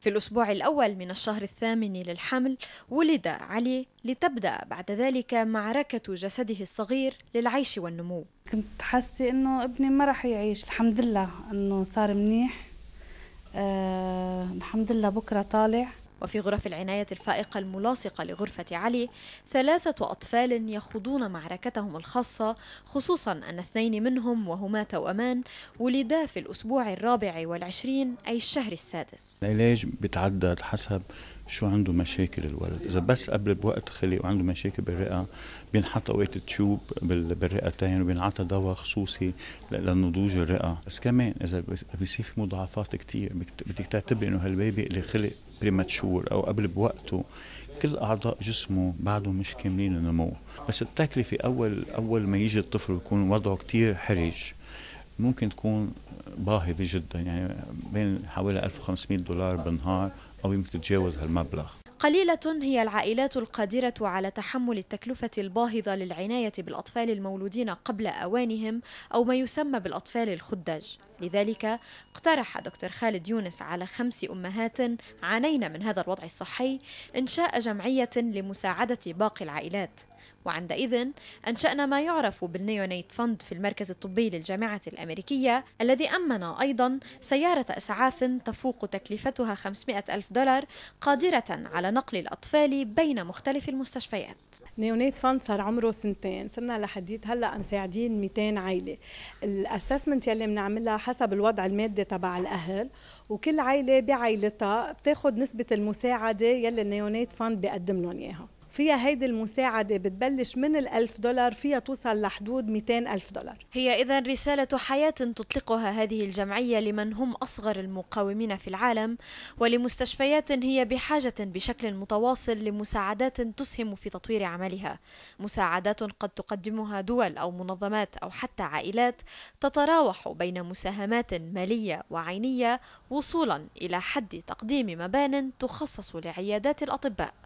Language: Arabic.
في الأسبوع الأول من الشهر الثامن للحمل ولد علي لتبدأ بعد ذلك معركة جسده الصغير للعيش والنمو كنت حاسة أنه ابني ما رح يعيش الحمد لله أنه صار منيح آه الحمد لله بكرة طالع وفي غرف العناية الفائقة الملاصقة لغرفة علي ثلاثة أطفال يخوضون معركتهم الخاصة خصوصا أن اثنين منهم وهما توأمان ولدا في الأسبوع الرابع والعشرين أي الشهر السادس العلاج بتعدد حسب شو عنده مشاكل الولد اذا بس قبل بوقت خلق وعنده مشاكل بالرئه بينحط اوقات تيوب بالرئتين وبينعطى دواء خصوصي لنضوج الرئه بس كمان اذا بيصير في مضاعفات كثير بدك تعتبري انه هالبيبي اللي خلق بريماتشور او قبل بوقته كل اعضاء جسمه بعده مش كاملين النمو بس التكلفه اول اول ما يجي الطفل ويكون وضعه كثير حرج ممكن تكون باهظه جدا يعني بين حوالي 1500 دولار بالنهار أو يمكن تتجاوز هالمبلغ قليلة هي العائلات القادرة على تحمل التكلفة الباهظة للعناية بالأطفال المولودين قبل أوانهم أو ما يسمى بالأطفال الخدج لذلك اقترح دكتور خالد يونس على خمس أمهات عانين من هذا الوضع الصحي إنشاء جمعية لمساعدة باقي العائلات وعندئذ أنشأنا ما يعرف بالنيونيت فند في المركز الطبي للجامعة الأمريكية الذي أمن أيضا سيارة إسعاف تفوق تكلفتها 500 ألف دولار قادرة على نقل الأطفال بين مختلف المستشفيات نيونيت فند صار عمره سنتين صرنا لحديت هلا مساعدين 200 عائله الاسسمنت يلي بنعملها حسب الوضع المادي تبع الاهل وكل عائله بعائلتها بتاخذ نسبه المساعده يلي النيونيت فند بيقدم لهم اياها فيها هيدي المساعدة بتبلش من الألف دولار فيها توصل لحدود 200 ألف دولار هي إذا رسالة حياة تطلقها هذه الجمعية لمن هم أصغر المقاومين في العالم ولمستشفيات هي بحاجة بشكل متواصل لمساعدات تسهم في تطوير عملها مساعدات قد تقدمها دول أو منظمات أو حتى عائلات تتراوح بين مساهمات مالية وعينية وصولا إلى حد تقديم مبان تخصص لعيادات الأطباء